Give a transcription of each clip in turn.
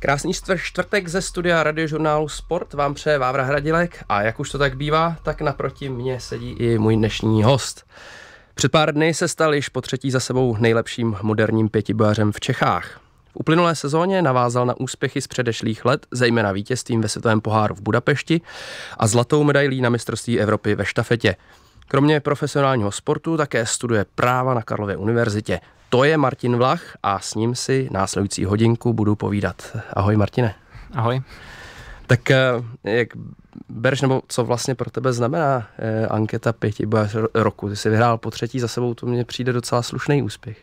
Krásný čtvrtek ze studia radiožurnálu Sport vám přeje Vávra Hradilek a jak už to tak bývá, tak naproti mě sedí i můj dnešní host. Před pár dny se stal již po třetí za sebou nejlepším moderním pětibojařem v Čechách. V uplynulé sezóně navázal na úspěchy z předešlých let, zejména vítězstvím ve světovém poháru v Budapešti a zlatou medailí na mistrovství Evropy ve štafetě. Kromě profesionálního sportu také studuje práva na Karlově univerzitě – to je Martin Vlach a s ním si následující hodinku budu povídat. Ahoj Martine. Ahoj. Tak eh, jak bereš, nebo co vlastně pro tebe znamená eh, anketa pěti roku? Ty jsi vyhrál po třetí za sebou, to mně přijde docela slušný úspěch.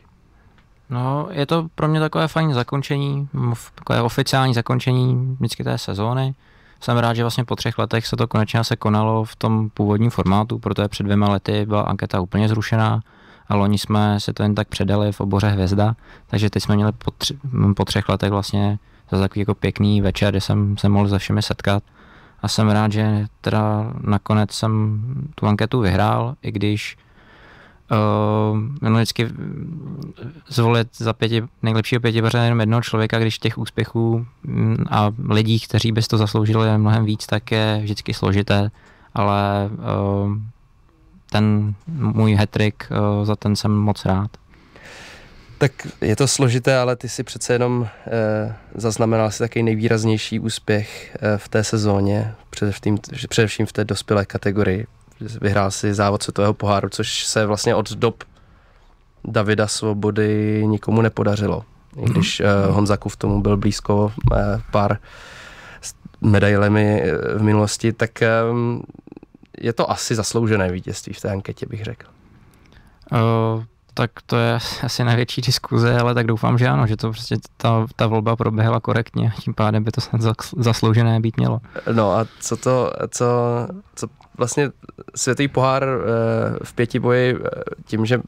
No, je to pro mě takové fajn zakončení, takové oficiální zakončení vždycky té sezóny. Jsem rád, že vlastně po třech letech se to konečně se konalo v tom původním formátu, protože před dvěma lety byla anketa úplně zrušená a loni jsme se to jen tak předali v oboře Hvězda, takže teď jsme měli po, tři, po třech letech vlastně za takový jako pěkný večer, kde jsem se mohl se všemi setkat a jsem rád, že teda nakonec jsem tu anketu vyhrál, i když uh, vždycky zvolit za pěti, nejlepšího pěti jenom jednoho člověka, když těch úspěchů mm, a lidí, kteří by to zasloužili, je mnohem víc, tak je vždycky složité, ale uh, ten můj hetrik, eh, za ten jsem moc rád. Tak je to složité, ale ty si přece jenom e, zaznamenal si takový nejvýraznější úspěch e, v té sezóně, především, především v té dospělé kategorii. Vyhrál si závod světového poháru, což se vlastně od dob Davida Svobody nikomu nepodařilo. I mhm. když e, Honza v tomu byl blízko e, pár medailemi v minulosti, tak ehm, je to asi zasloužené vítězství v té anketě, bych řekl. Uh, tak to je asi největší diskuze, ale tak doufám, že ano, že to prostě ta, ta volba proběhla korektně, tím pádem by to snad zasloužené být mělo. No a co to, co, co vlastně světý pohár eh, v pěti boji eh, tím, že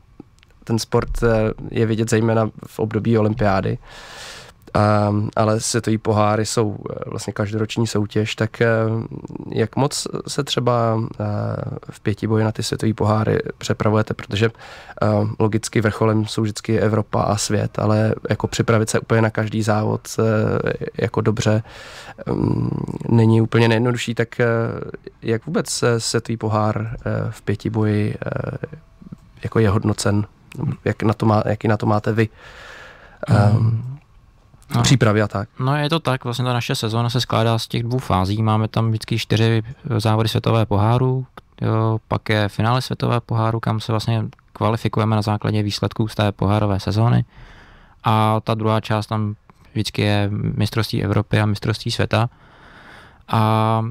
ten sport eh, je vidět zejména v období olympiády, Um, ale světový poháry jsou eh, vlastně každoroční soutěž, tak eh, jak moc se třeba eh, v pěti boji na ty světové poháry přepravujete, protože logicky vrcholem jsou vždycky Evropa a svět, ale jako připravit se úplně na každý závod jako dobře mm, není úplně nejjednodušší, tak jak vůbec světový pohár v pěti boji jako je hodnocen? Jak na to má, jaký na to máte vy? Um, no. přípravy a tak. No je to tak, vlastně ta naše sezóna se skládá z těch dvou fází. Máme tam vždycky čtyři eh, závody světové poháru, jo, pak je finále světové poháru, kam se vlastně kvalifikujeme na základě výsledků z té pohárové sezóny. A ta druhá část tam vždycky je mistrovství Evropy a mistrovství světa. A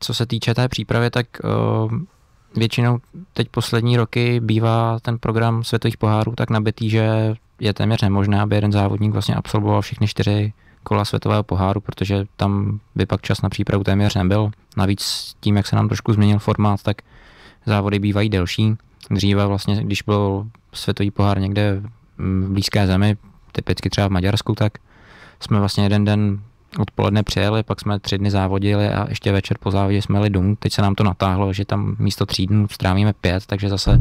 co se týče té přípravy, tak eh, většinou teď poslední roky bývá ten program světových pohárů tak nabitý, že je téměř nemožné, aby jeden závodník vlastně absolvoval všechny čtyři kola světového poháru, protože tam by pak čas na přípravu téměř nebyl. Navíc tím, jak se nám trošku změnil formát, tak závody bývají delší. Dříve vlastně, když byl světový pohár někde v blízké zemi, typicky třeba v Maďarsku, tak jsme vlastně jeden den odpoledne přijeli, pak jsme tři dny závodili a ještě večer po závodě jsme jeli domů. Teď se nám to natáhlo, že tam místo tří dnů strávíme pět, takže zase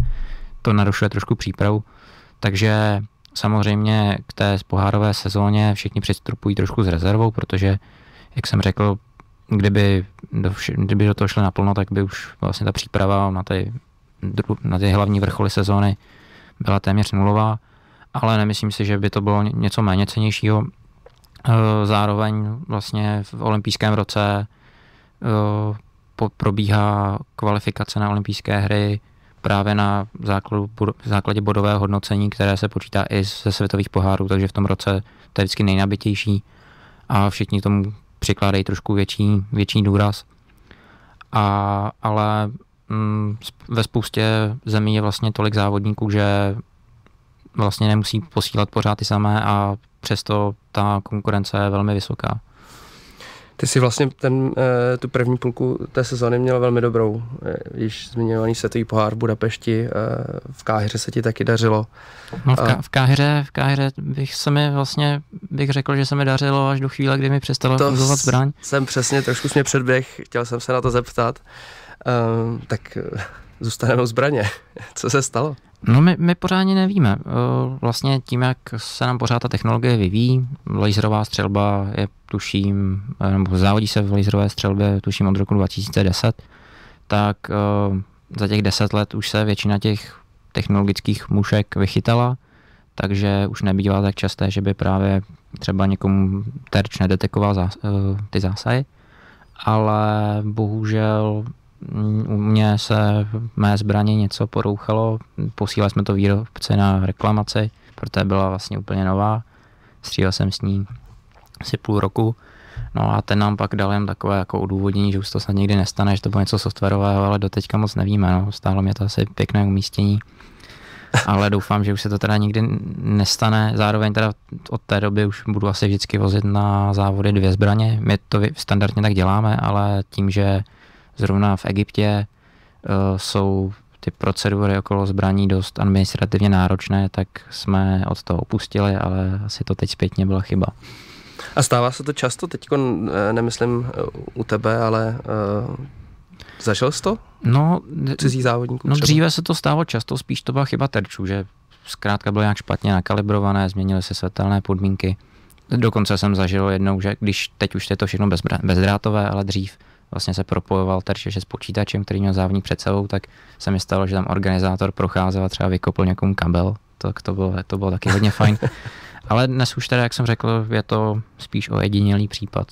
to narušuje trošku přípravu. Takže samozřejmě k té pohárové sezóně všichni přistupují trošku s rezervou, protože, jak jsem řekl, kdyby do, kdyby do toho šli naplno, tak by už vlastně ta příprava na ty, na ty hlavní vrcholy sezóny byla téměř nulová, ale nemyslím si, že by to bylo něco méně cenějšího. Eh, zároveň vlastně v olympijském roce eh, probíhá kvalifikace na olympijské hry právě na základě bodového hodnocení, které se počítá i ze světových pohárů, takže v tom roce to je vždycky nejnabitější a všichni tomu přikládají trošku větší, větší důraz. A, ale mm, ve spoustě zemí je vlastně tolik závodníků, že vlastně nemusí posílat pořád ty samé a přesto ta konkurence je velmi vysoká. Ty si vlastně ten, eh, tu první půlku té sezóny měl velmi dobrou. Eh, již zmiňovaný světový pohár v Budapešti, eh, v Káhře se ti taky dařilo. No v, Ká- v, Káhře, v bych se mi vlastně, bych řekl, že se mi dařilo až do chvíle, kdy mi přestalo hozovat zbraň. Jsem přesně, trošku mě předběh, chtěl jsem se na to zeptat. Um, tak zůstanou zbraně. Co se stalo? No my, my pořádně nevíme. Eh, vlastně tím, jak se nám pořád ta technologie vyvíjí, laserová střelba je tuším, eh, nebo závodí se v laserové střelbě tuším od roku 2010, tak eh, za těch 10 let už se většina těch technologických mušek vychytala, takže už nebývá tak časté, že by právě třeba někomu terč nedetekoval zás- ty zásahy, ale bohužel u mě se mé zbraně něco porouchalo, posílali jsme to výrobce na reklamaci, protože byla vlastně úplně nová, střílel jsem s ní asi půl roku, no a ten nám pak dal jen takové jako odůvodnění, že už to snad nikdy nestane, že to bylo něco softwarového, ale doteďka moc nevíme, no, stálo mě to asi pěkné umístění, ale doufám, že už se to teda nikdy nestane. Zároveň teda od té doby už budu asi vždycky vozit na závody dvě zbraně. My to standardně tak děláme, ale tím, že Zrovna v Egyptě eh, jsou ty procedury okolo zbraní dost administrativně náročné, tak jsme od toho opustili, ale asi to teď zpětně byla chyba. A stává se to často? Teď eh, nemyslím eh, u tebe, ale uh, zažil jsi to? No, cizí závodníků no dříve se to stávalo často, spíš to byla chyba terčů, že zkrátka bylo nějak špatně nakalibrované, změnily se světelné podmínky. Dokonce jsem zažil jednou, že když teď už je to všechno bezdrátové, ale dřív vlastně se propojoval terčeše s počítačem, který měl závník před sebou, tak se mi stalo, že tam organizátor procházel a třeba vykopl někomu kabel, tak to bylo, to bylo taky hodně fajn. Ale dnes už teda, jak jsem řekl, je to spíš o jedinělý případ.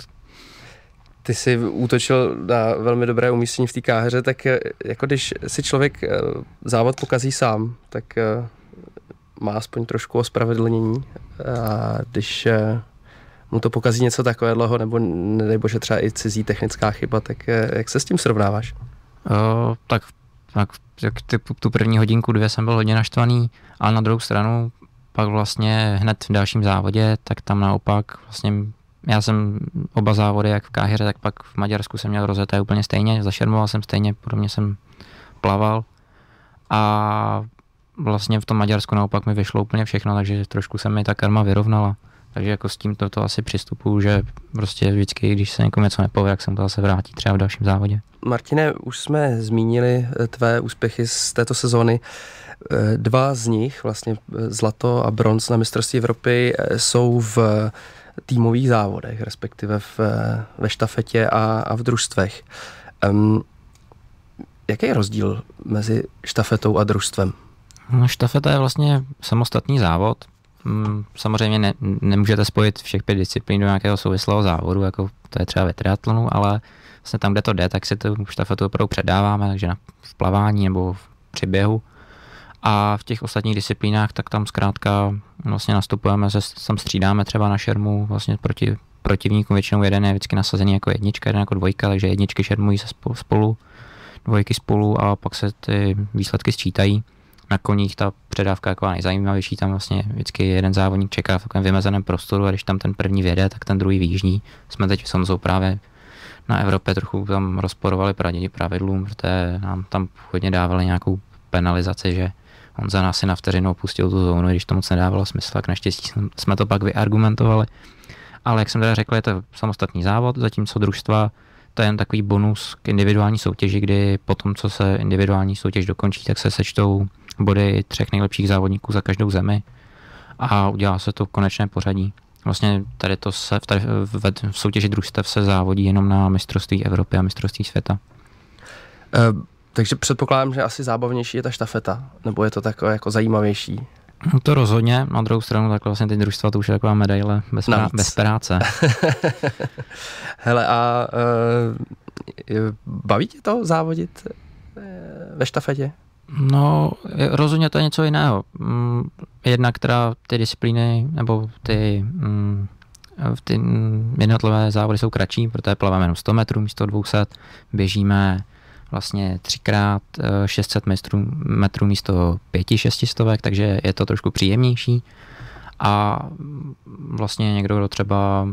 Ty jsi útočil na velmi dobré umístění v té káheře, tak eh, jako když si člověk eh, závod pokazí sám, tak eh, má aspoň trošku ospravedlnění. A když mu to pokazí něco takového, nebo nebo že třeba i cizí technická chyba, tak eh, jak se s tím srovnáváš? O, tak, tak ty, tu první hodinku, dvě jsem byl hodně naštvaný, a na druhou stranu pak vlastně hned v dalším závodě, tak tam naopak vlastně já jsem oba závody, jak v Káhyře, tak pak v Maďarsku jsem měl rozjeté úplně stejně, zašermoval jsem stejně, podobně jsem plaval a vlastně v tom Maďarsku naopak mi vyšlo úplně všechno, takže trošku se mi ta karma vyrovnala. Takže jako s tím to to asi přistupuju, že prostě vždycky, když se někomu něco nepovede, jak se mu to zase vrátí třeba v dalším závodě. Martine, už jsme zmínili eh, tvé úspěchy z této sezóny. Eh, dva z nich, vlastně eh, zlato a bronz na mistrovství Evropy, jsou v týmových závodech, respektive v, ve štafetě a, a v družstvech. Um, jaký je rozdíl mezi štafetou a družstvem? No, štafeta je vlastně samostatný závod, Mm, samozřejmě ne, nemůžete spojit všech pět disciplín do nějakého souvislého závodu, jako to je třeba ve triatlonu, ale vlastně tam, kde to jde, tak si tu štafetu opravdu předáváme, takže na, v plavání nebo v přiběhu. A v těch ostatních disciplínách, tak tam zkrátka vlastně nastupujeme, se, tam střídáme třeba na šermu vlastně proti protivníkům. Většinou jeden je vždycky nasazený jako jednička, jeden jako dvojka, takže jedničky šermují se spolu, dvojky spolu a pak se ty výsledky sčítají na koních ta předávka taková nejzajímavější, tam vlastně vždycky jeden závodník čeká v takovém vymezeném prostoru a když tam ten první věde, tak ten druhý výjíždí. Jsme teď v Sonzou právě na Evropě trochu tam rozporovali pravidlům, protože nám tam hodně dávali nějakou penalizaci, že on za nás si na vteřinu opustil tu zónu, když to moc nedávalo smysl, tak naštěstí jsme to pak vyargumentovali. Ale jak jsem teda řekl, je to samostatný závod, zatímco družstva to je jen takový bonus k individuální soutěži, kdy potom co se individuální soutěž dokončí, tak se sečtou body třech nejlepších závodníků za každou zemi a udělá se to v konečné pořadí. Vlastně tady to se v, tady, v, v soutěži družstev se závodí jenom na mistrovství Evropy a mistrovství světa. E, takže předpokládám, že asi zábavnější je ta štafeta, nebo je to takové jako zajímavější? No to rozhodně, na druhou stranu takhle vlastně ty družstva to už je taková medaile bez, prá- bez práce. Hele a e, baví tě to závodit eh, ve štafetě? No, rozhodně to je něco jiného. Mm, jedna která ty disciplíny nebo ty, mm, ty mm, jednotlivé závody jsou kratší, protože plaváme jenom 100 metrů místo 200, běžíme vlastně třikrát 600 eh, metrů, metrů místo 5-600, takže je to trošku příjemnější. A vlastně někdo, kdo třeba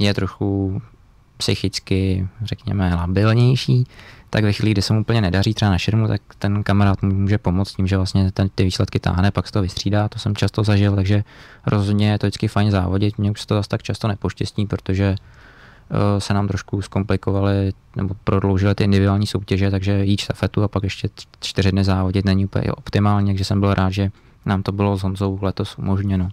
je trochu psychicky, řekněme, labilnější, tak ve chvíli, kdy se mu úplně nedaří třeba na širmu, tak ten kamarád mu může pomoct tím, že vlastně ten, ty výsledky táhne, pak se to vystřídá, to jsem často zažil, takže rozhodně je to vždycky fajn závodit, mě už se to zase tak často nepoštěstí, protože eh, se nám trošku zkomplikovaly nebo prodloužily ty individuální soutěže, takže jít štafetu a pak ještě čtyři dny závodit není úplně optimální, takže jsem byl rád, že nám to bylo s Honzou letos umožněno.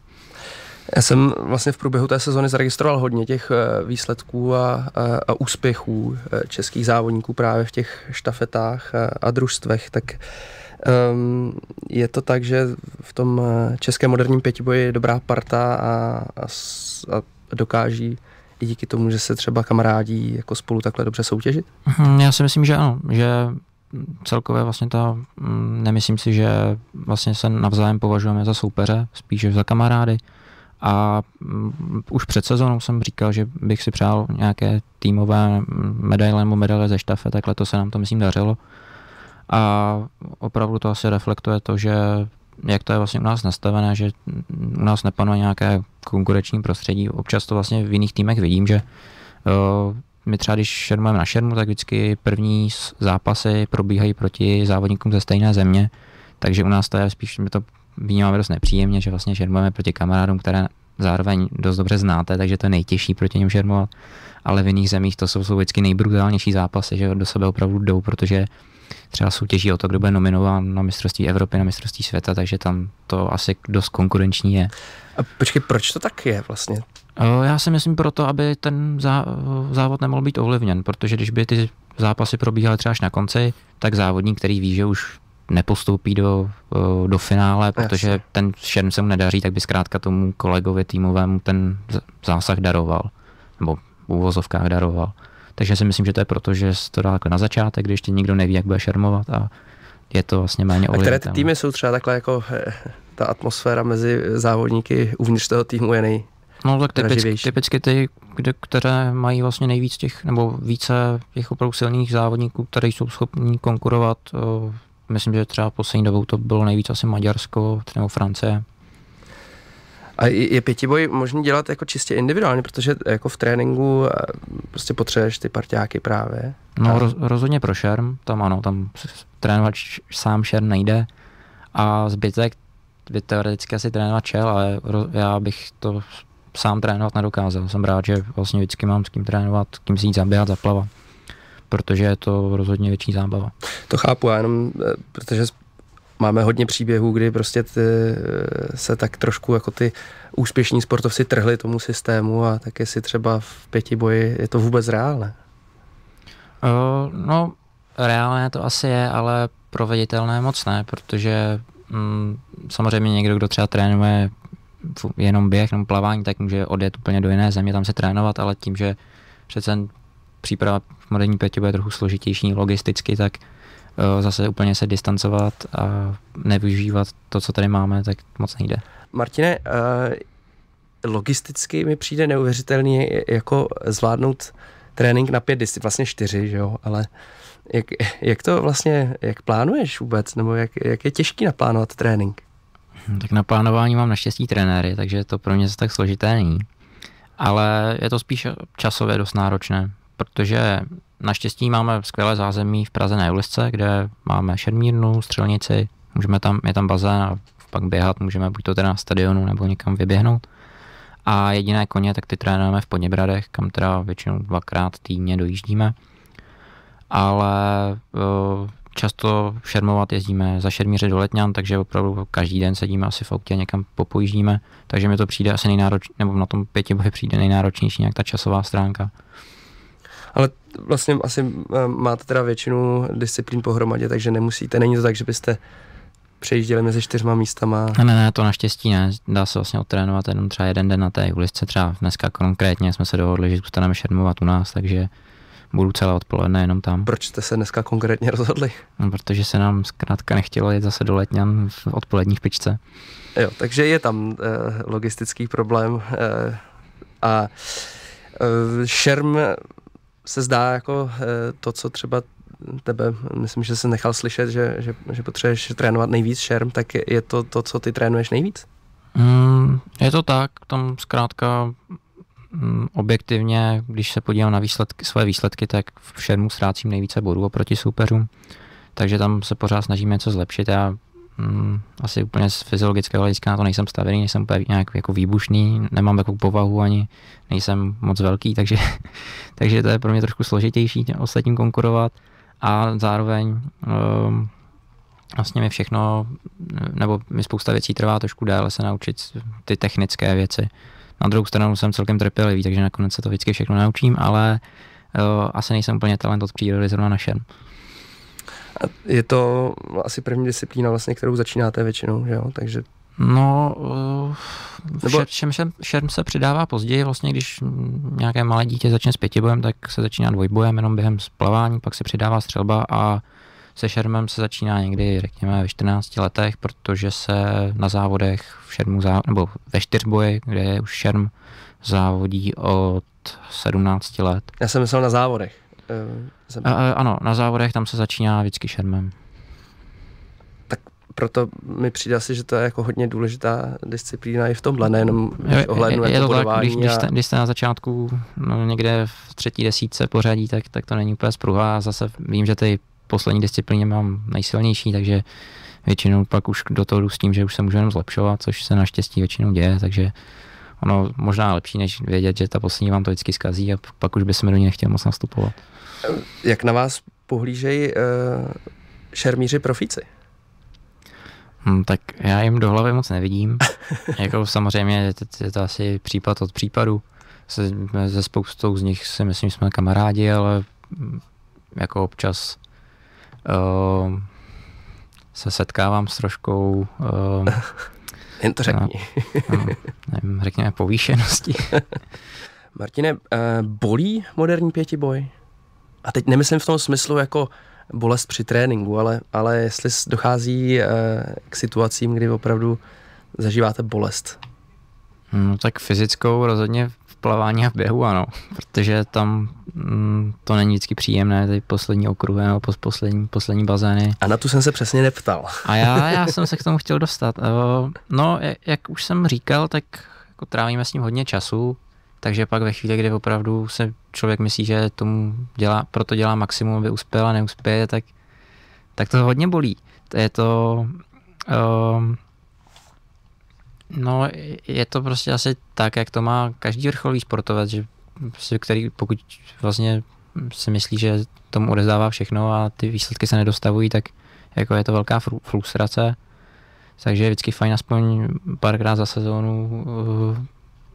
Já jsem vlastně v průběhu té sezony zaregistroval hodně těch eh, výsledků a, a, a úspěchů eh, českých závodníků právě v těch štafetách a, a družstvech, tak um, je to tak, že v tom eh, českém moderním pětiboji je dobrá parta a, a, a dokáží i díky tomu, že se třeba kamarádí jako spolu takhle dobře soutěžit? Mhm, já si myslím, že ano, že celkově vlastně ta, mm, nemyslím si, že vlastně se navzájem považujeme za soupeře, spíše za kamarády. Uh, a mm, už před sezónou jsem říkal, že bych si přál nějaké týmové medaile nebo medaile ze štafe, takhle to se nám to myslím dařilo. A opravdu to asi reflektuje to, že jak to je vlastně u nás nastavené, že u nás nepanuje nějaké konkurenční prostředí. Občas to vlastně v jiných týmech vidím, že uh, my třeba když šermujeme na šermu, tak vždycky první zápasy probíhají proti závodníkům ze stejné země, takže u nás to je spíš, my to vnímáme dost nepříjemně, že vlastně šermujeme proti kamarádům, které zároveň dost dobře znáte, takže to je nejtěžší proti něm šermovat. Ale v jiných zemích to jsou, jsou vždycky nejbrutálnější zápasy, že do sebe opravdu jdou, protože třeba soutěží o to, kdo bude nominován na mistrovství Evropy, na mistrovství světa, takže tam to asi dost konkurenční je. A počkej, proč to tak je vlastně? Já si myslím proto, aby ten závod nemohl být ovlivněn, protože když by ty zápasy probíhaly třeba až na konci, tak závodník, který ví, že už nepostoupí do, eh, do finále, protože Jasně. ten šerm se mu nedaří, tak by zkrátka tomu kolegovi týmovému ten zásah daroval, nebo v úvozovkách daroval. Takže si myslím, že to je proto, že se to dá jako na začátek, když ještě nikdo neví, jak bude šermovat a je to vlastně méně A které ty týmy jsou třeba takhle jako eh, ta atmosféra mezi závodníky uvnitř toho týmu je nej, No tak typicky, typicky ty, kde, které mají vlastně nejvíc těch, nebo více těch opravdu silných závodníků, které jsou schopní konkurovat eh, myslím, že třeba poslední dobou to bylo nejvíc asi Maďarsko nebo Francie. A je pětiboj možný dělat jako čistě individuálně, protože jako v tréninku eh, prostě potřebuješ ty partiáky právě. No roz, rozhodně pro šerm, tam ano, tam trénovat sám šerm nejde a zbytek by teoreticky asi trénovat šel, ale ro, já bych to sám trénovat nedokázal. Jsem rád, že vlastně vždycky mám s kým trénovat, kým si jít zabíhat, zaplavat protože je to rozhodně větší zábava. To chápu, já jenom, eh, protože máme hodně příběhů, kdy prostě ty, eh, se tak trošku jako ty úspěšní sportovci trhli tomu systému a taky si třeba v pěti boji, je to vůbec reálné? Uh, no, reálné to asi je, ale proveditelné moc ne, protože mm, samozřejmě někdo, kdo třeba trénuje jenom běh, jenom plavání, tak může odjet úplně do jiné země, tam se trénovat, ale tím, že přece příprava v moderní péči bude trochu složitější logisticky, tak eh, zase úplně se distancovat a nevyužívat to, co tady máme, tak moc nejde. Martine, eh, logisticky mi přijde neuvěřitelný jako zvládnout trénink na pět disciplín, vlastně čtyři, že jo, ale jak, jak to vlastně, jak plánuješ vůbec, nebo jak, jak je těžký naplánovat trénink? Hm, tak na plánování mám naštěstí trenéry, takže to pro mě tak složité není. Ale je to spíš časově dost náročné, protože naštěstí máme skvělé zázemí v Praze na Julisce, kde máme šermírnu, střelnici, můžeme tam, je tam bazén a pak běhat můžeme buď to teda na stadionu nebo někam vyběhnout. A jediné koně, tak ty trénujeme v Poděbradech, kam teda většinou dvakrát týdně dojíždíme. Ale eh, často šermovat jezdíme za šermíře do Letňan, takže opravdu každý den sedíme asi v autě někam popojíždíme, takže mi to přijde asi nejnáročnější, nebo na tom pěti bohy přijde nejnáročnější nějak ta časová stránka vlastně asi eh, máte teda většinu disciplín pohromadě, takže nemusíte, není to tak, že byste přejížděli mezi čtyřma místama. Ne, ne, to naštěstí ne. Dá se vlastně otrénovat jenom třeba jeden den na té uličce. Třeba dneska konkrétně jsme se dohodli, že zůstaneme šermovat u nás, takže budu celé odpoledne jenom tam. Proč jste se dneska konkrétně rozhodli? No, protože se nám zkrátka nechtělo jít zase do Letňan v odpolední špičce. Jo, takže je tam e, logistický problém E, a e, šerm se zdá jako eh, to, co třeba tebe, myslím, že jsi nechal slyšet, že, že, že potřebuješ trénovat nejvíc šerm, tak je to to, co ty trénuješ nejvíc? Mm, je to tak, tam zkrátka mm, objektivně, když se podívám na výsledky, své výsledky, tak v šermu ztrácím nejvíce bodů oproti soupeřům, takže tam se pořád snažím něco zlepšit. Já mm, asi úplně z fyziologického hlediska na to nejsem stavěný, nejsem úplně nějak jako výbušný, nemám takovou povahu ani nejsem moc velký, takže, takže to je pro mě trošku složitější ostatním konkurovat a zároveň um, vlastně mi všechno, nebo mi spousta věcí trvá trošku déle se naučit ty technické věci. Na druhou stranu jsem celkem trpělivý, takže nakonec se to vždycky všechno naučím, ale uh, asi nejsem úplně talent od přírody zrovna na šerm je to asi první disciplína, vlastně, kterou začínáte většinou, že jo? Takže No, eh, všem, všem, všem, všem se přidává později, vlastně když nějaké malé dítě začne s pětibojem, tak se začíná dvojbojem jenom během splavání, pak se přidává střelba a se šermem se začíná někdy, řekněme, ve 14 letech, protože se na závodech v šermu, zá, nebo ve čtyřboji, kde je už šerm, závodí od 17 let. Já jsem myslel na závodech uh, uh, ano, na závodech tam se začíná vždycky šermem. Tak proto mi přijde asi, že to je jako hodně důležitá disciplína i v tomhle, nejenom když ohledu je, je, je to tak, když, a... když, jste, když jste na začátku no, někde v třetí desítce pořadí, tak, tak to není úplně spruha zase vím, že ty poslední disciplíny mám nejsilnější, takže většinou pak už do toho jdu s tím, že už se můžu jenom zlepšovat, což se naštěstí většinou děje, takže ono možná lepší, než vědět, že ta poslední vám to vždycky zkazí a pak už by se mi do ní nechtěl moc nastupovat. Eh, jak na vás pohlížejí eh, šermíři profíci? Hmm, tak já jim do hlavy moc nevidím. jako samozřejmě je to, je to asi případ od případu. Se, se spoustou z nich si myslím, že jsme kamarádi, ale hm, jako občas uh, se setkávám s troškou uh, Jen to řekni. no, no, nevím, řekněme povýšenosti. Martine, uh, bolí moderní pětiboj? A teď nemyslím v tom smyslu jako bolest při tréninku, ale, ale jestli dochází eh, k situacím, kdy opravdu zažíváte bolest. No tak fyzickou rozhodně v plavání a v běhu ano, protože tam mm, to není vždycky příjemné, ty poslední okruhy nebo poslední, poslední bazény. A na tu jsem se přesně neptal. A já, já jsem se k tomu chtěl dostat. Eh, no, jak už jsem říkal, tak jako trávíme s ním hodně času, takže pak ve chvíli, kdy opravdu se člověk myslí, že tomu dělá, proto dělá maximum, aby uspěl a neuspěje, tak, tak to hodně bolí. Je to, um, no, je to prostě asi tak, jak to má každý vrcholový sportovec, že prostě který pokud vlastně si myslí, že tomu odezdává všechno a ty výsledky se nedostavují, tak jako je to velká frustrace. Takže je vždycky fajn aspoň párkrát za sezónu eh,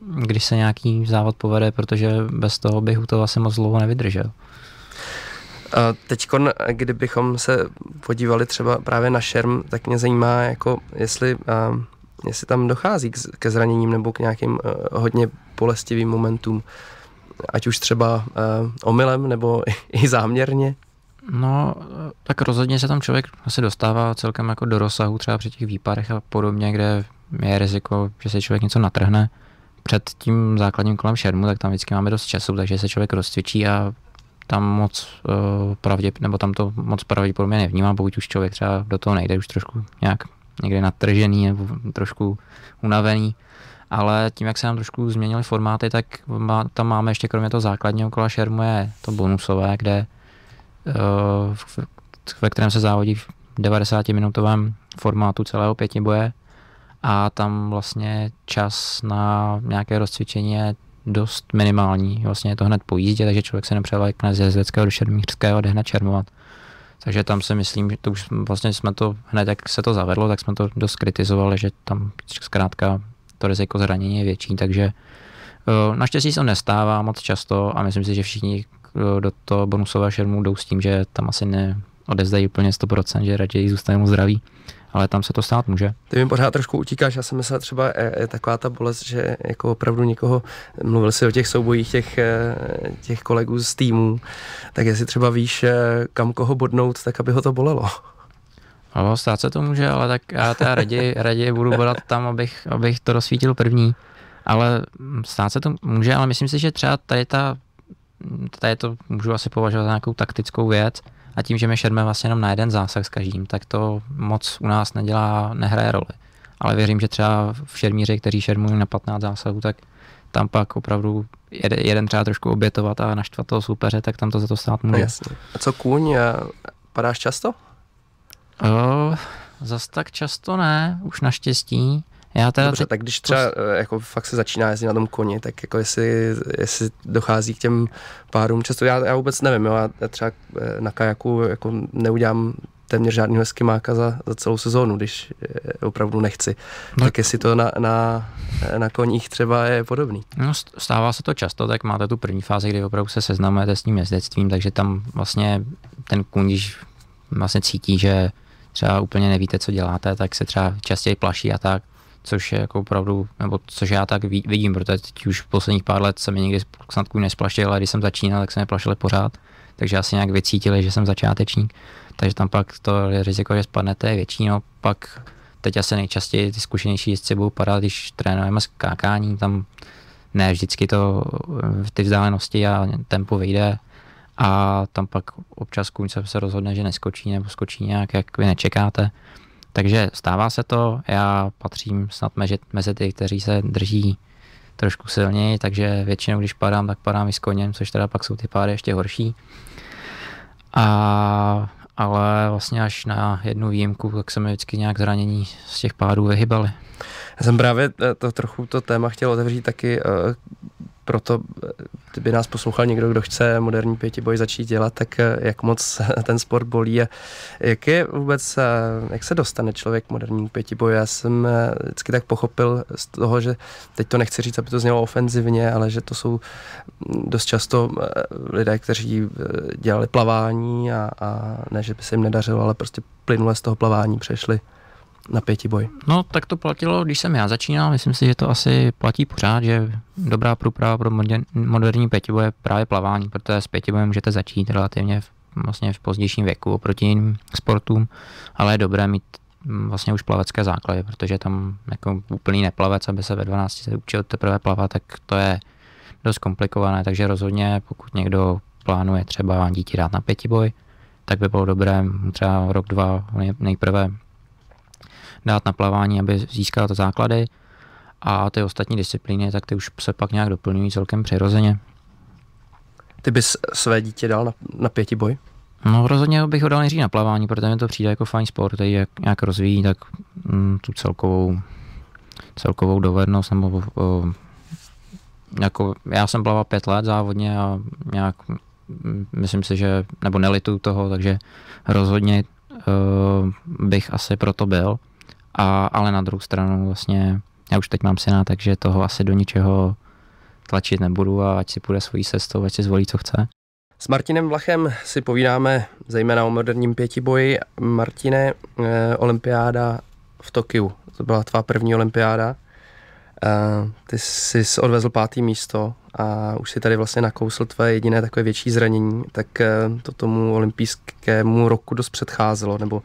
když se nějaký závod povede, protože bez toho bych u toho asi moc dlouho nevydržel. Teď, kdybychom se podívali třeba právě na šerm, tak mě zajímá, jako jestli, jestli tam dochází ke zraněním nebo k nějakým e, hodně bolestivým momentům, ať už třeba e, omylem nebo i záměrně. No, e, tak rozhodně se tam člověk asi dostává celkem jako do rozsahu třeba při těch výpadech a podobně, kde je riziko, že se člověk něco natrhne před tím základním kolem šermu, tak tam vždycky máme dost času, takže se člověk rozcvičí a tam moc uh, eh, pravdě, nebo tam to moc pravděpodobně nevnímá, pokud už člověk třeba do toho nejde, už trošku nějak někde natržený nebo trošku unavený. Ale tím, jak se nám trošku změnily formáty, tak má, tam máme ještě kromě toho základního kola šermu je to bonusové, kde uh, ve kterém se závodí v 90-minutovém formátu celého boje a tam vlastně čas na nějaké rozcvičení je dost minimální. Vlastně je to hned po jízdě, takže člověk se nepřevlékne ze Zvětského do Šermířského a jde hned čermovat. Takže tam si myslím, že to už vlastně jsme to hned, jak se to zavedlo, tak jsme to dost kritizovali, že tam zkrátka to riziko zranění je větší, takže eh, naštěstí se to nestává moc často a myslím si, že všichni eh, do toho bonusového šermu jdou s tím, že tam asi neodezdají úplně 100%, že raději zůstanou zdraví ale tam se to stát může. Ty mi pořád trošku utíkáš, já jsem myslel třeba je, je taková ta bolest, že jako opravdu někoho, mluvil si o těch soubojích těch, eh, těch kolegů z týmu, tak jestli třeba víš, eh, kam koho bodnout, tak aby ho to bolelo. Ale stát se to může, ale tak já teda raději, raději budu bodat tam, abych, abych to rozsvítil první. Ale hm, stát se to může, ale myslím si, že třeba tady ta, tady to můžu asi považovat za nějakou taktickou věc, a tím, že my šermeme vlastně jenom na jeden zásah s každým, tak to moc u nás nedělá, nehraje roli. Ale věřím, že třeba v šermíři, kteří šermují na 15 zásahů, tak tam pak opravdu jeden třeba trošku obětovat a naštvat toho soupeře, tak tam to za to stát může. Jasně. A co kůň, eh, padáš často? O, eh, zas tak často ne, už naštěstí. Já teda Dobře, teď... tak když třeba eh, jako fakt se začíná jezdit na tom koni, tak jako jestli, jestli dochází k těm párům často, já, já vůbec nevím, jo, já třeba eh, na kajaku jako neudělám téměř hezký máka za, za celou sezónu, když eh, opravdu nechci. No. Tak jestli to na, na, na koních třeba je podobný. No, stává se to často, tak máte tu první fázi, kdy opravdu se seznamujete s tím jezdectvím, takže tam vlastně ten kůň, když vlastně cítí, že třeba úplně nevíte, co děláte, tak se třeba častěji plaší a tak což je jako opravdu, nebo což já tak vidím, protože teď už posledních pár let se mi někdy snadku nesplašil, ale když jsem začínal, tak se mi plašili pořád, takže asi nějak vycítili, že jsem začátečník, takže tam pak to riziko, že spadnete, je větší, no pak teď asi nejčastěji ty zkušenější jezdci budou padat, když trénujeme skákání, tam ne vždycky to v ty vzdálenosti a tempo vyjde a tam pak občas kůň se rozhodne, že neskočí nebo skočí nějak, jak vy nečekáte takže stává se to, já patřím snad mezi, mezi ty, kteří se drží trošku silněji, takže většinou, když padám, tak padám i s koněm, což teda pak jsou ty pády ještě horší. A, ale vlastně až na jednu výjimku, tak se mi vždycky nějak zranění z těch pádů vyhybaly. Já jsem právě eh, to, trochu to téma chtěl otevřít taky eh, proto, eh, kdyby nás poslouchal někdo, kdo chce moderní pětiboj začít dělat, tak eh, jak moc ten sport bolí a jak je vůbec, eh, jak se dostane člověk k modernímu pětiboji? Já jsem vždycky tak pochopil z toho, že teď to nechci říct, aby to znělo ofenzivně, ale že to jsou mm, dost často lidé, kteří dělali plavání a, a ne, že by se jim nedařilo, ale prostě plynule z toho plavání přešli na pěti boj. No, tak to platilo, když jsem já začínal. Myslím si, že to asi platí pořád, že dobrá průprava pro moderní pětiboje je právě plavání, protože s pětibojem můžete začít relativně v, vlastně v pozdějším věku oproti jiným sportům, ale je dobré mít mm, vlastně už plavecké základy, protože tam jako úplný neplavec, aby se ve 12 se učil teprve plavat, tak to je dost komplikované, takže rozhodně pokud někdo plánuje třeba dítě dát na pětiboj, tak by bylo dobré třeba rok, dva nejprve dát na plavání, aby získala to základy a ty ostatní disciplíny, tak ty už se pak nějak doplňují celkem přirozeně. Ty bys své dítě dal na, na pěti boj? No rozhodně bych ho dal nejdřív na plavání, protože mi to přijde jako fajn sport, který jak nějak rozvíjí, tak mm, tu celkovou, celkovou dovednost nebo o, jako já jsem plaval pět let závodně a nějak mm, myslím si, že, nebo nelituju toho, takže rozhodně uh, bych asi proto byl. A, ale na druhou stranu vlastně, já už teď mám syna, takže toho asi do ničeho tlačit nebudu a ať si půjde svojí cestou, ať si zvolí, co chce. S Martinem Vlachem si povídáme zejména o moderním pětiboji. Martine, eh, olympiáda v Tokiu, to byla tvá první olympiáda. Eh, ty jsi odvezl pátý místo a už si tady vlastně nakousl tvé jediné takové větší zranění, tak eh, to tomu olympijskému roku dost předcházelo, nebo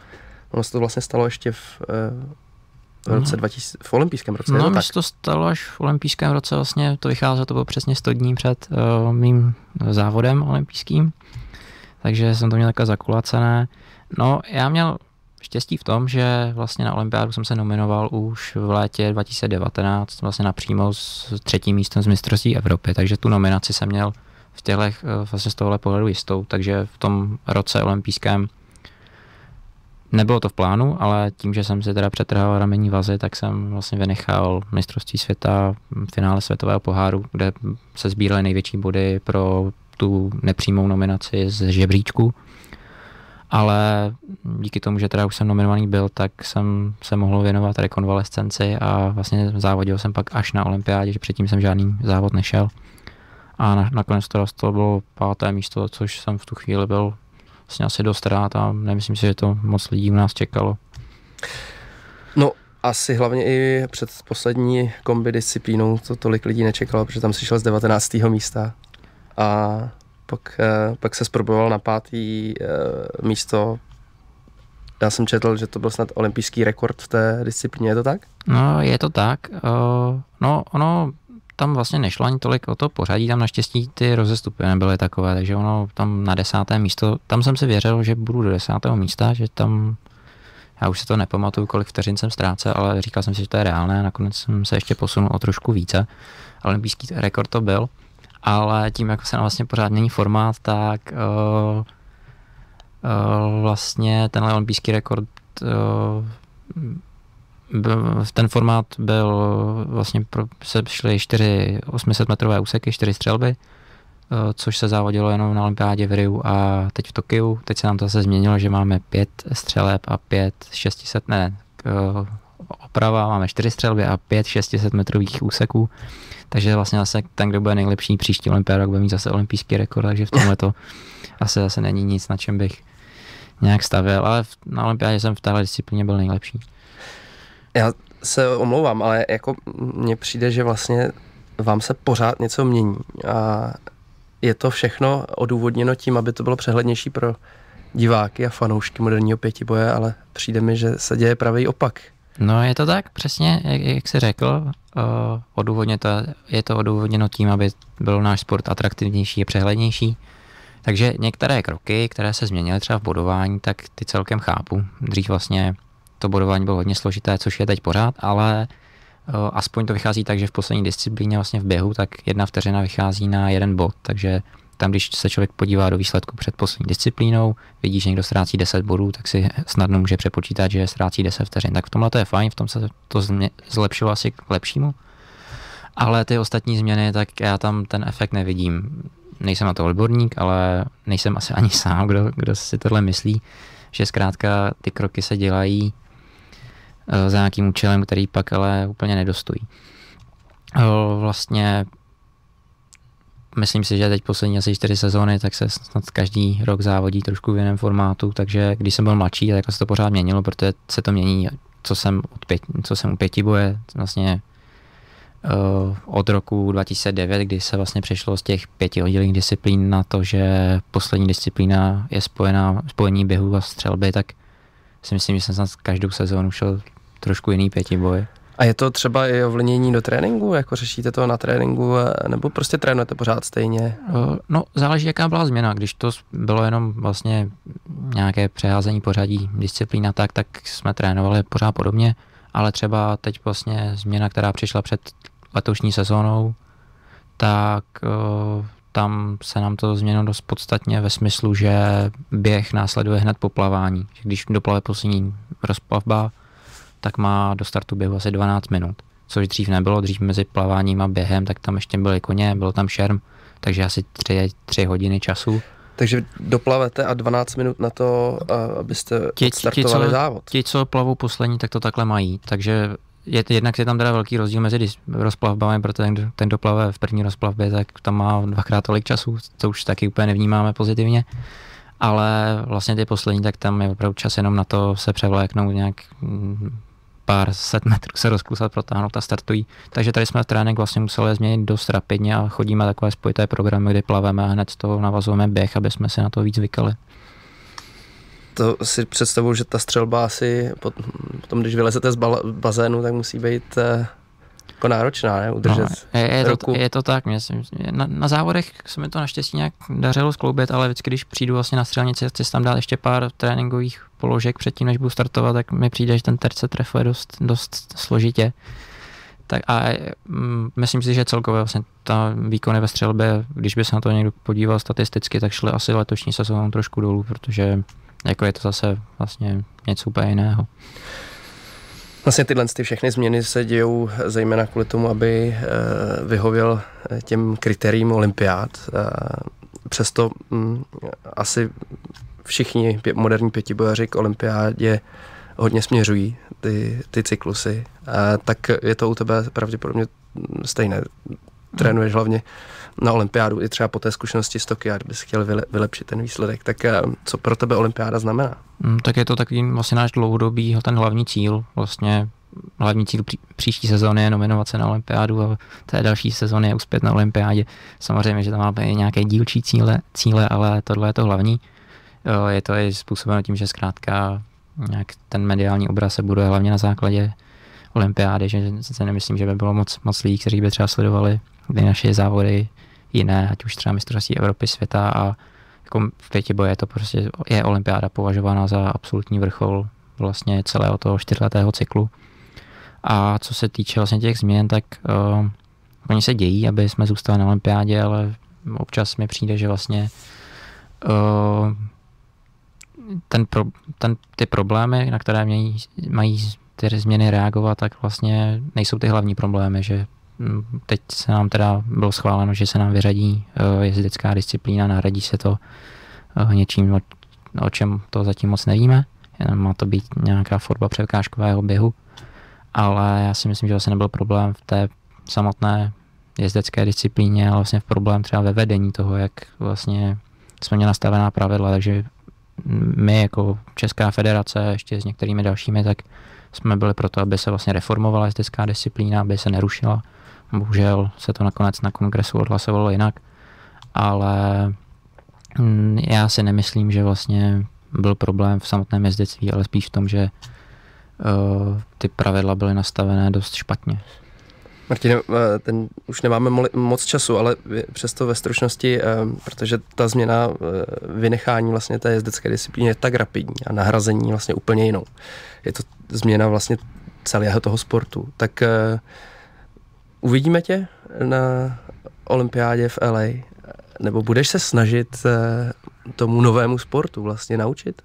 ono se to vlastně stalo ještě v, eh, v roce 2000, mhm. v olympijském roce. No, to stalo až v olympijském roce vlastně, to vycházelo, to bylo přesně 100 dní před uh, mým závodem olympijským, takže jsem to měl takhle zakulacené. No, já měl štěstí v tom, že vlastně na olympiádu jsem se nominoval už v létě 2019, vlastně napřímo s třetím místem z mistrovství Evropy, takže tu nominaci jsem měl v těchto, eh, vlastně z tohohle pohledu jistou, takže v tom roce olympijském Nebylo to v plánu, ale tím, že jsem si teda přetrhal ramenní vazy, tak jsem vlastně vynechal mistrovství světa, finále světového poháru, kde se sbíraly největší body pro tu nepřímou nominaci z žebříčku. Ale díky tomu, že teda už jsem nominovaný byl, tak jsem se mohl věnovat rekonvalescenci a vlastně závodil jsem pak až na olympiádě, že předtím jsem žádný závod nešel. A na, nakonec to bylo páté místo, což jsem v tu chvíli byl vlastně asi dost rád a nemyslím si, že to moc lidí u nás čekalo. No, asi hlavně i před poslední kombi disciplínou to tolik lidí nečekalo, protože tam si šel z 19. místa a pak, eh, pak se zproboval na pátý eh, místo. Já jsem četl, že to byl snad olympijský rekord v té disciplíně, je to tak? No, je to tak. Eh, no, ono tam vlastně nešlo ani tolik o to pořadí, tam naštěstí ty rozestupy nebyly takové, takže ono tam na desáté místo, tam jsem si věřil, že budu do desátého místa, že tam, já už se to nepamatuju, kolik vteřin jsem ztrácel, ale říkal jsem si, že to je reálné, nakonec jsem se ještě posunul o trošku více, olympijský rekord to byl, ale tím, jak se na vlastně pořád mění formát, tak uh, uh, vlastně tenhle olympijský rekord uh, ten formát byl vlastně, pro, se šly 4 800 metrové úseky, 4 střelby, eh, což se závodilo jenom na olympiádě v Riu a teď v Tokiu. Teď se nám to zase změnilo, že máme pět střeleb a pět 600, ne, eh, oprava, máme čtyři střelby a pět 600 metrových úseků. Takže vlastně zase ten, kdo bude nejlepší příští olympiádu, bude mít zase olympijský rekord, takže v tomhle to asi zase není nic, na čem bych nějak stavěl, ale na olympiádě jsem v téhle disciplíně byl nejlepší. Já se omlouvám, ale jako mně přijde, že vlastně vám se pořád něco mění a je to všechno odůvodněno tím, aby to bylo přehlednější pro diváky a fanoušky moderního pětiboje, ale přijde mi, že se děje pravý opak. No je to tak, přesně, jak, jak jsi řekl, eh, odůvodně to, je to odůvodněno tím, aby byl náš sport atraktivnější a přehlednější. Takže některé kroky, které se změnily třeba v budování, tak ty celkem chápu. Dřív vlastně to bodování bylo hodně složité, což je teď pořád, ale eh, aspoň to vychází tak, že v poslední disciplíně vlastně v běhu, tak jedna vteřina vychází na jeden bod, takže tam, když se člověk podívá do výsledku před poslední disciplínou, vidí, že někdo ztrácí 10 bodů, tak si snadno může přepočítat, že ztrácí 10 vteřin. Tak v tomhle to je fajn, v tom se to zlepšilo asi k lepšímu. Ale ty ostatní změny, tak já tam ten efekt nevidím. Nejsem na to odborník, ale nejsem asi ani sám, kdo, kdo si tohle myslí, že zkrátka ty kroky se dělají Eh, za nějakým účelem, který pak ale úplně nedostojí. Eh, vlastně myslím si, že teď poslední asi čtyři sezóny, tak se snad každý rok závodí trošku v jiném formátu, takže když jsem byl mladší, tak se to pořád měnilo, protože se to mění, co jsem, od pět, co jsem u pěti boje, vlastně eh, od roku 2009, kdy se vlastně přešlo z těch pěti oddělených disciplín na to, že poslední disciplína je spojená spojení běhu a střelby, tak si myslím, že jsem snad každou sezónu šel trošku jiný pětiboj. A je to třeba i ovlnění do tréninku? Jako řešíte to na tréninku eh, nebo prostě trénujete pořád stejně? Eh, no, záleží, jaká byla změna. Když to bylo jenom vlastně nějaké přeházení pořadí disciplína tak, tak jsme trénovali pořád podobně, ale třeba teď vlastně změna, která přišla před letošní sezónou, tak eh, tam se nám to změnilo dost podstatně ve smyslu, že běh následuje hned po plavání. Když doplave poslední rozplavba, tak má do startu běhu asi 12 minut, což dřív nebylo, dřív mezi plaváním a během, tak tam ještě byly koně, byl tam šerm, takže asi 3, 3 hodiny času. Takže doplavete a 12 minut na to, abyste ti, ti, co, závod. Ti, co plavou poslední, tak to takhle mají. Takže je, jednak je tam teda velký rozdíl mezi rozplavbami, protože ten, ten doplave v první rozplavbě, tak tam má dvakrát tolik času, to už taky úplně nevnímáme pozitivně. Ale vlastně ty poslední, tak tam je opravdu čas jenom na to se převléknout nějak mm, pár set metrů se rozklusat, protáhnout a startují. Takže tady jsme trénink vlastně museli změnit dost rapidně a chodíme takové spojité programy, kdy plaveme a hned z toho navazujeme běh, aby jsme si na to víc zvykali. To si představu, že ta střelba asi potom, když vylezete z bazénu, tak musí být eh, jako náročná, ne? Udržet no, je, je, to, je to tak, myslím. Na, na závodech se mi to naštěstí nějak dařilo skloubit, ale vždycky, když přijdu vlastně na střelnici, chci tam dát ještě pár tréninkových položek předtím, než budu startovat, tak mi přijde, že ten terce trefuje dost, dost složitě. Tak a mm, myslím si, že celkově vlastně ta výkony ve střelbě, když by se na to někdo podíval statisticky, tak šly asi letošní sezónou trošku dolů, protože jako je to zase vlastně něco úplně jiného. Vlastně tyhle ty všechny změny se dějou zejména kvůli tomu, aby eh, vyhověl eh, těm kritériím olympiád. Eh, přesto mm, asi všichni pě- moderní pětibojaři k olympiádě hodně směřují ty, ty cyklusy, a tak je to u tebe pravděpodobně stejné. Trénuješ hlavně na olympiádu i třeba po té zkušenosti z Tokia, kdybys chtěl vylepšit ten výsledek, tak eh, co pro tebe olympiáda znamená? Mm, tak je to takový vlastně náš dlouhodobý, ten hlavní cíl, vlastně hlavní cíl pří, příští sezóny je nominovat se na olympiádu a té další sezóny je uspět na olympiádě. Samozřejmě, že tam máme nějaké dílčí cíle, cíle, ale tohle je to hlavní. Je to i způsobeno tím, že zkrátka nějak ten mediální obraz se buduje hlavně na základě olympiády, že se nemyslím, že by bylo moc, moc lidí, kteří by třeba sledovali ty naše závody jiné, ať už třeba mistrovství Evropy, světa a jako v pětiboji je to prostě, je olympiáda považována za absolutní vrchol vlastně celého toho čtyřletého cyklu. A co se týče vlastně těch změn, tak uh, oni se dějí, aby jsme zůstali na olympiádě, ale občas mi přijde, že vlastně uh, ten pro, ten, ty problémy, na které mějí, mají ty změny reagovat, tak vlastně nejsou ty hlavní problémy, že mm, teď se nám teda bylo schváleno, že se nám vyřadí eh, jezdecká disciplína, nahradí se to eh, něčím, o, o čem to zatím moc nevíme. Má to být nějaká forma překážkového běhu, ale já si myslím, že vlastně nebyl problém v té samotné jezdecké disciplíně, ale vlastně v problém třeba ve vedení toho, jak vlastně jsme měli nastavená pravidla, takže my jako Česká federace ještě s některými dalšími, tak jsme byli proto, aby se vlastně reformovala jezdecká disciplína, aby se nerušila. Bohužel se to nakonec na kongresu odhlasovalo jinak, ale mm, já si nemyslím, že vlastně byl problém v samotném jezdectví, ale spíš v tom, že uh, ty pravidla byly nastavené dost špatně. Martin, eh, ten už nemáme moc času, ale přesto ve stručnosti, eh, protože ta změna eh, vynechání vlastně té jezdecké disciplíny je tak rapidní a nahrazení vlastně úplně jinou. Je to změna vlastně celého toho sportu. Tak uvidíme tě na olympiádě v LA, nebo budeš se snažit tomu novému sportu vlastně naučit?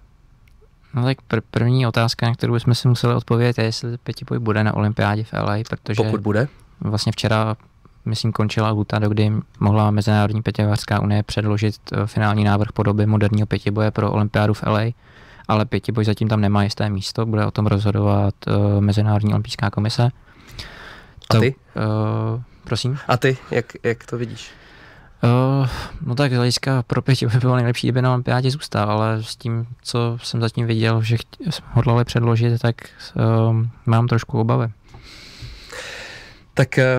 No tak pr- první otázka, na kterou bychom si museli odpovědět, je, jestli pětipoj bude na olympiádě v LA, protože... Pokud bude vlastně včera myslím, končila lhuta, do kdy mohla Mezinárodní pětivářská unie předložit eh, finální návrh podoby moderního pětiboje pro olympiádu v LA, ale pětiboj zatím tam nemá jisté místo, bude o tom rozhodovat eh, Mezinárodní olympijská komise. A ty? Uh, prosím? A ty, jak, jak to vidíš? Uh, no tak z hlediska pro pěti by bylo nejlepší, kdyby na olympiádě zůstal, ale s tím, co jsem zatím viděl, že hodlali předložit, tak uh, mám trošku obavy. tak uh,